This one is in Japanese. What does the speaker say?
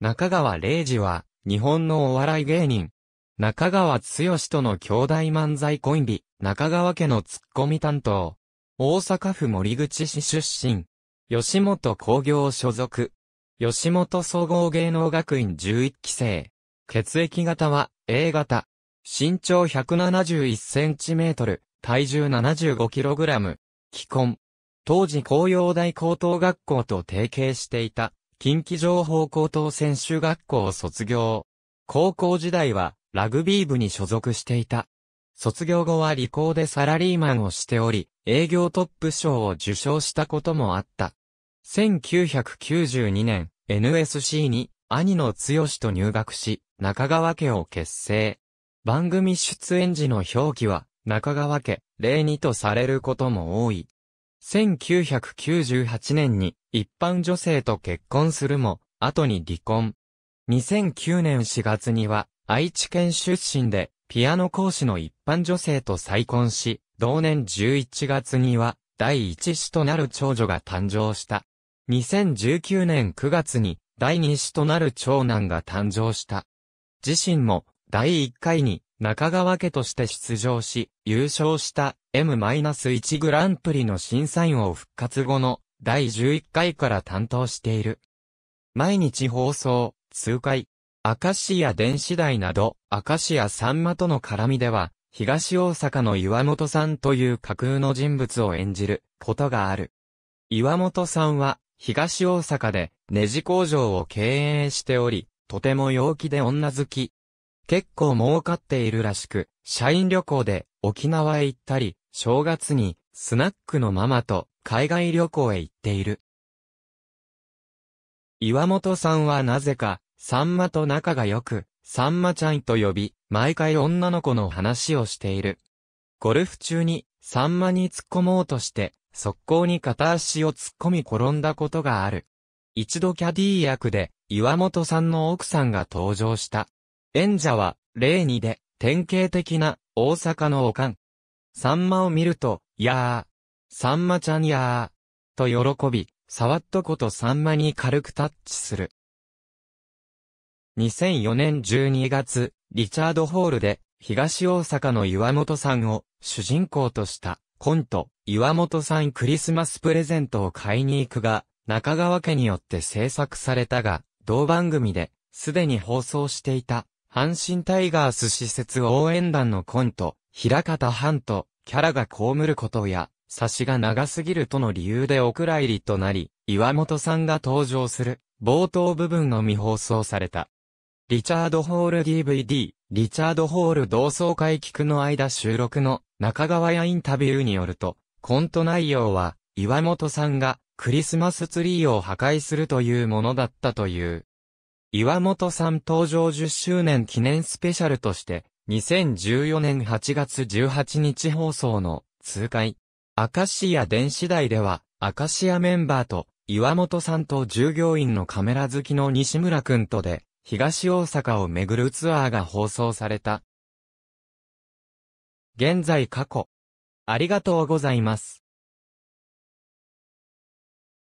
中川玲治は、日本のお笑い芸人。中川剛との兄弟漫才コンビ、中川家のツッコミ担当。大阪府森口市出身。吉本工業所属。吉本総合芸能学院11期生。血液型は A 型。身長171センチメートル、体重75キログラム。既婚。当時紅葉大高等学校と提携していた。近畿情報高等専修学校を卒業。高校時代はラグビー部に所属していた。卒業後は理工でサラリーマンをしており、営業トップ賞を受賞したこともあった。1992年、NSC に兄の強しと入学し、中川家を結成。番組出演時の表記は、中川家、例にとされることも多い。1998年に一般女性と結婚するも、後に離婚。2009年4月には、愛知県出身で、ピアノ講師の一般女性と再婚し、同年11月には、第一子となる長女が誕生した。2019年9月に、第二子となる長男が誕生した。自身も、第1回に、中川家として出場し、優勝した M-1 グランプリの審査員を復活後の第11回から担当している。毎日放送、数回、カシア電子台など、アカシアさんまとの絡みでは、東大阪の岩本さんという架空の人物を演じることがある。岩本さんは、東大阪でネジ工場を経営しており、とても陽気で女好き、結構儲かっているらしく、社員旅行で沖縄へ行ったり、正月にスナックのママと海外旅行へ行っている。岩本さんはなぜか、さんまと仲が良く、さんまちゃんと呼び、毎回女の子の話をしている。ゴルフ中に、さんまに突っ込もうとして、速攻に片足を突っ込み転んだことがある。一度キャディー役で、岩本さんの奥さんが登場した。演者は、例にで、典型的な、大阪のおかん。サンマを見ると、やー、サンマちゃんやあ、と喜び、触ったことサンマに軽くタッチする。2004年12月、リチャード・ホールで、東大阪の岩本さんを主人公としたコント、岩本さんクリスマスプレゼントを買いに行くが、中川家によって制作されたが、同番組で、すでに放送していた阪神タイガース施設応援団のコント、平方半と、キャラが被ることや、差しが長すぎるとの理由でお蔵入りとなり、岩本さんが登場する、冒頭部分のみ放送された。リチャード・ホール DVD、リチャード・ホール同窓会聞くの間収録の中川屋インタビューによると、コント内容は、岩本さんがクリスマスツリーを破壊するというものだったという。岩本さん登場10周年記念スペシャルとして、2014年8月18日放送の通会、カシア電子台では、アカシアメンバーと、岩本さんと従業員のカメラ好きの西村くんとで、東大阪を巡るツアーが放送された。現在過去。ありがとうございます。